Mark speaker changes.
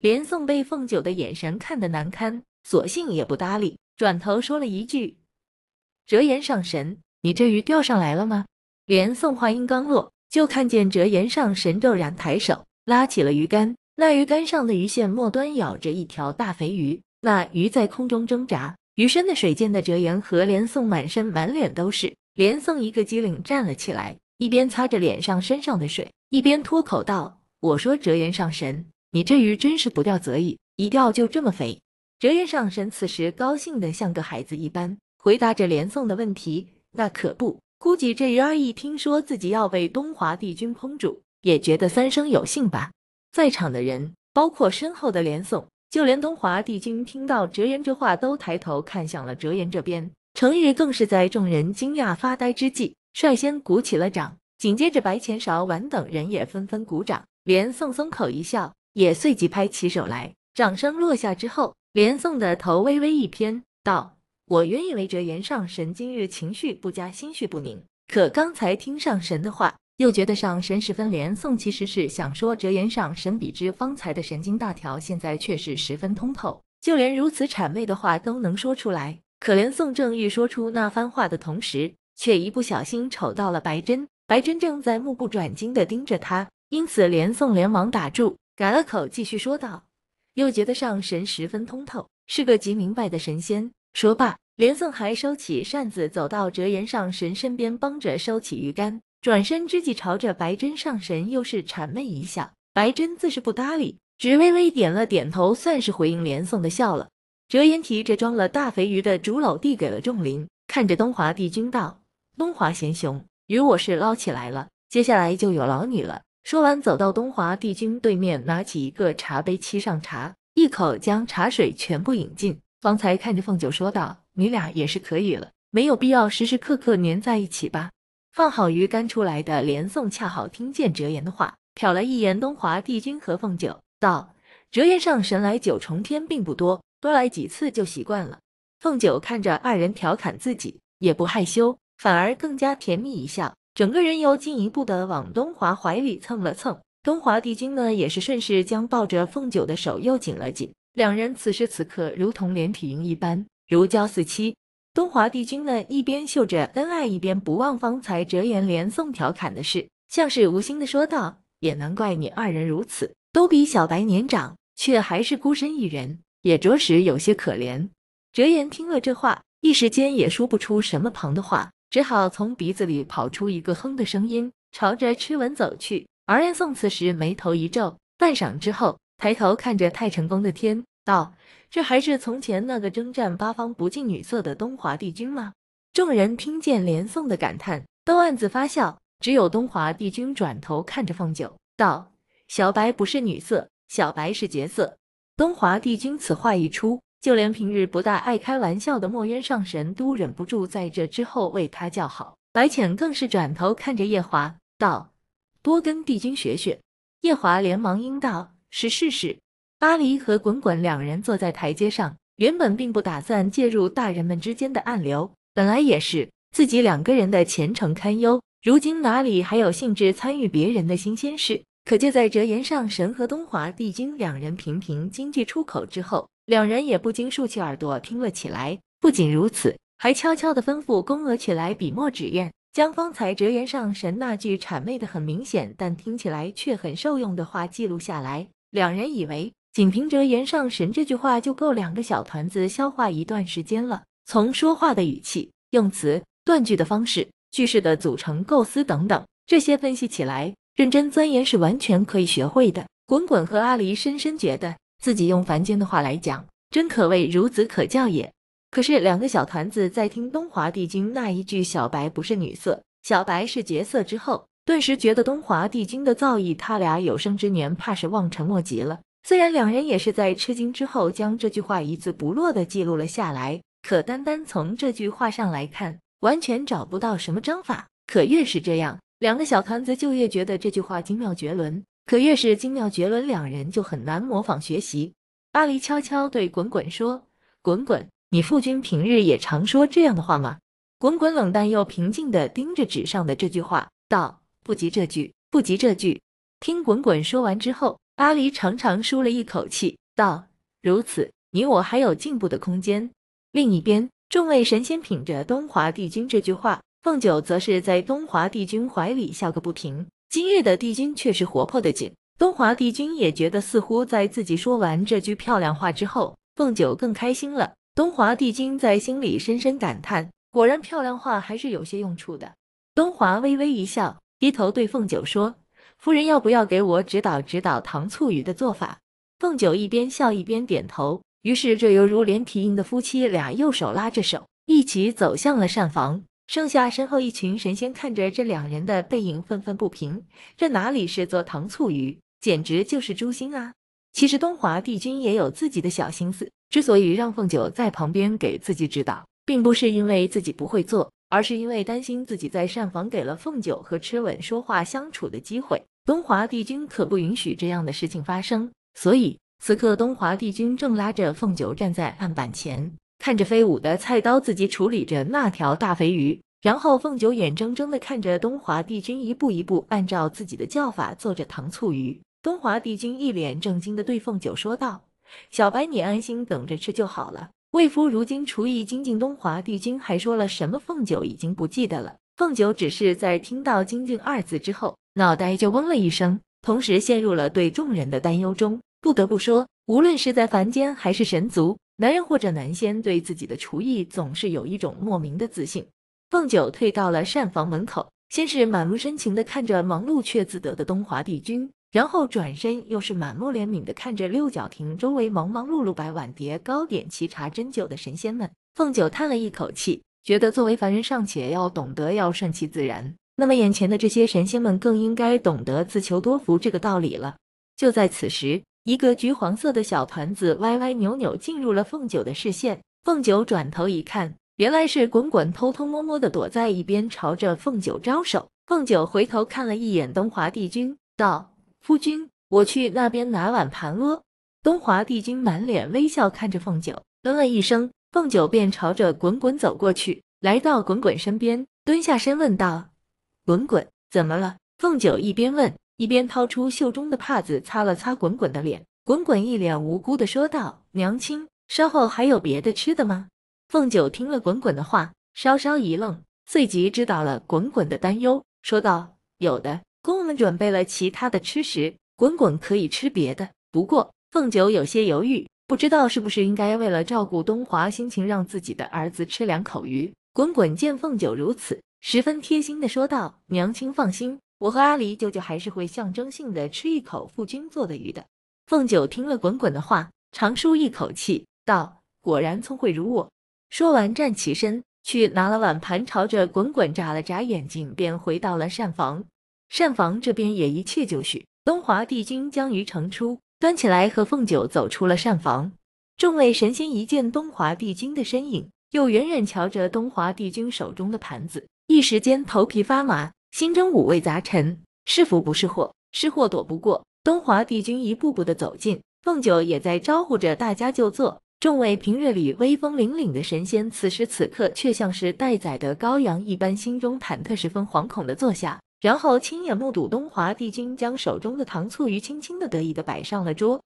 Speaker 1: 连宋被凤九的眼神看得难堪，索性也不搭理，转头说了一句：“折颜上神，你这鱼钓上来了吗？”连宋话音刚落，就看见折颜上神骤然抬手拉起了鱼竿，那鱼竿上的鱼线末端咬着一条大肥鱼，那鱼在空中挣扎，鱼身的水溅得折颜和连宋满身满脸都是。连宋一个机灵站了起来，一边擦着脸上身上的水，一边脱口道：“我说折颜上神。”你这鱼真是不钓则已，一钓就这么肥。哲人上神此时高兴的像个孩子一般，回答着连宋的问题。那可不，估计这鱼儿一听说自己要被东华帝君烹煮，也觉得三生有幸吧。在场的人，包括身后的连宋，就连东华帝君听到哲人这话，都抬头看向了哲人这边。程日更是在众人惊讶发呆之际，率先鼓起了掌。紧接着白钱勺碗等人也纷纷鼓掌。连宋松口一笑。也随即拍起手来，掌声落下之后，连宋的头微微一偏，道：“我原以为折颜上神今日情绪不佳，心绪不宁，可刚才听上神的话，又觉得上神十分……”连宋其实是想说，折颜上神比之方才的神经大条，现在却是十分通透，就连如此谄媚的话都能说出来。可怜宋正欲说出那番话的同时，却一不小心瞅到了白真，白真正在目不转睛地盯着他，因此连宋连忙打住。改了口，继续说道，又觉得上神十分通透，是个极明白的神仙。说罢，连宋还收起扇子，走到折颜上神身边，帮着收起鱼竿。转身之际，朝着白贞上神又是谄媚一笑。白贞自是不搭理，只微微点了点头，算是回应连宋的笑了。折颜提着装了大肥鱼的竹篓递给了仲林，看着东华帝君道：“东华贤雄，鱼我是捞起来了，接下来就有劳你了。”说完，走到东华帝君对面，拿起一个茶杯，沏上茶，一口将茶水全部饮尽。方才看着凤九说道：“你俩也是可以了，没有必要时时刻刻黏在一起吧。”放好鱼竿出来的连宋恰好听见哲言的话，瞟了一眼东华帝君和凤九，道：“哲言上神来九重天并不多，多来几次就习惯了。”凤九看着二人调侃自己，也不害羞，反而更加甜蜜一笑。整个人又进一步的往东华怀里蹭了蹭，东华帝君呢也是顺势将抱着凤九的手又紧了紧，两人此时此刻如同连体婴一般，如胶似漆。东华帝君呢一边嗅着恩爱，一边不忘方才折颜连宋调侃的事，像是无心的说道：“也难怪你二人如此，都比小白年长，却还是孤身一人，也着实有些可怜。”折颜听了这话，一时间也说不出什么旁的话。只好从鼻子里跑出一个哼的声音，朝着屈文走去。而连宋此时眉头一皱，半晌之后抬头看着太成功的天，道：“这还是从前那个征战八方、不近女色的东华帝君吗？”众人听见连宋的感叹，都暗自发笑。只有东华帝君转头看着凤九，道：“小白不是女色，小白是绝色。”东华帝君此话一出。就连平日不大爱开玩笑的墨渊上神都忍不住在这之后为他叫好，白浅更是转头看着夜华道：“多跟帝君学学。”夜华连忙应道：“是，是是。”阿离和滚滚两人坐在台阶上，原本并不打算介入大人们之间的暗流，本来也是自己两个人的前程堪忧，如今哪里还有兴致参与别人的新鲜事？可就在折颜上神和东华帝君两人频频经济出口之后。两人也不禁竖起耳朵听了起来。不仅如此，还悄悄的吩咐宫娥起来笔墨纸砚，将方才折颜上神那句谄媚的很明显，但听起来却很受用的话记录下来。两人以为，仅凭折颜上神这句话就够两个小团子消化一段时间了。从说话的语气、用词、断句的方式、句式的组成、构思等等，这些分析起来，认真钻研是完全可以学会的。滚滚和阿离深深觉得。自己用凡间的话来讲，真可谓孺子可教也。可是两个小团子在听东华帝君那一句“小白不是女色，小白是绝色”之后，顿时觉得东华帝君的造诣，他俩有生之年怕是望尘莫及了。虽然两人也是在吃惊之后，将这句话一字不落的记录了下来，可单单从这句话上来看，完全找不到什么章法。可越是这样，两个小团子就越觉得这句话精妙绝伦。可越是精妙绝伦，两人就很难模仿学习。阿离悄悄对滚滚说：“滚滚，你父君平日也常说这样的话吗？”滚滚冷淡又平静地盯着纸上的这句话，道：“不及这句，不及这句。”听滚滚说完之后，阿离长长舒了一口气，道：“如此，你我还有进步的空间。”另一边，众位神仙品着东华帝君这句话，凤九则是在东华帝君怀里笑个不停。今日的帝君却是活泼的紧，东华帝君也觉得似乎在自己说完这句漂亮话之后，凤九更开心了。东华帝君在心里深深感叹，果然漂亮话还是有些用处的。东华微微一笑，低头对凤九说：“夫人要不要给我指导指导糖醋鱼的做法？”凤九一边笑一边点头。于是，这犹如连体婴的夫妻俩右手拉着手，一起走向了膳房。剩下身后一群神仙看着这两人的背影，愤愤不平。这哪里是做糖醋鱼，简直就是诛心啊！其实东华帝君也有自己的小心思，之所以让凤九在旁边给自己指导，并不是因为自己不会做，而是因为担心自己在膳房给了凤九和吃吻说话相处的机会。东华帝君可不允许这样的事情发生，所以此刻东华帝君正拉着凤九站在案板前。看着飞舞的菜刀，自己处理着那条大肥鱼，然后凤九眼睁睁地看着东华帝君一步一步按照自己的叫法做着糖醋鱼。东华帝君一脸正经地对凤九说道：“小白，你安心等着吃就好了。”魏夫如今厨艺精进，东华帝君还说了什么，凤九已经不记得了。凤九只是在听到“精进”二字之后，脑袋就嗡了一声，同时陷入了对众人的担忧中。不得不说，无论是在凡间还是神族。男人或者男仙对自己的厨艺总是有一种莫名的自信。凤九退到了膳房门口，先是满目深情地看着忙碌却自得的东华帝君，然后转身又是满目怜悯地看着六角亭周围忙忙碌碌摆碗碟、糕点、沏茶、斟酒的神仙们。凤九叹了一口气，觉得作为凡人尚且要懂得要顺其自然，那么眼前的这些神仙们更应该懂得自求多福这个道理了。就在此时。一个橘黄色的小团子歪歪扭扭进入了凤九的视线，凤九转头一看，原来是滚滚偷偷摸摸的躲在一边，朝着凤九招手。凤九回头看了一眼东华帝君，道：“夫君，我去那边拿碗盘哦。”东华帝君满脸微笑看着凤九，嗯了一声。凤九便朝着滚滚走过去，来到滚滚身边，蹲下身问道：“滚滚，怎么了？”凤九一边问。一边掏出袖中的帕子擦了擦滚滚的脸，滚滚一脸无辜的说道：“娘亲，稍后还有别的吃的吗？”凤九听了滚滚的话，稍稍一愣，随即知道了滚滚的担忧，说道：“有的，宫们准备了其他的吃食，滚滚可以吃别的。”不过凤九有些犹豫，不知道是不是应该为了照顾东华心情，让自己的儿子吃两口鱼。滚滚见凤九如此，十分贴心的说道：“娘亲放心。”我和阿离舅舅还是会象征性的吃一口父君做的鱼的。凤九听了滚滚的话，长舒一口气，道：“果然聪慧如我。”说完，站起身去拿了碗盘，朝着滚滚眨了眨眼睛，便回到了膳房。膳房这边也一切就绪，东华帝君将鱼盛出，端起来和凤九走出了膳房。众位神仙一见东华帝君的身影，又远远瞧着东华帝君手中的盘子，一时间头皮发麻。心中五味杂陈，是福不是祸，是祸躲不过。东华帝君一步步的走近，凤九也在招呼着大家就坐。众位平日里威风凛凛的神仙，此时此刻却像是待宰的羔羊一般，心中忐忑，十分惶恐的坐下。然后亲眼目睹东华帝君将手中的糖醋鱼轻轻的、得意的摆上了桌。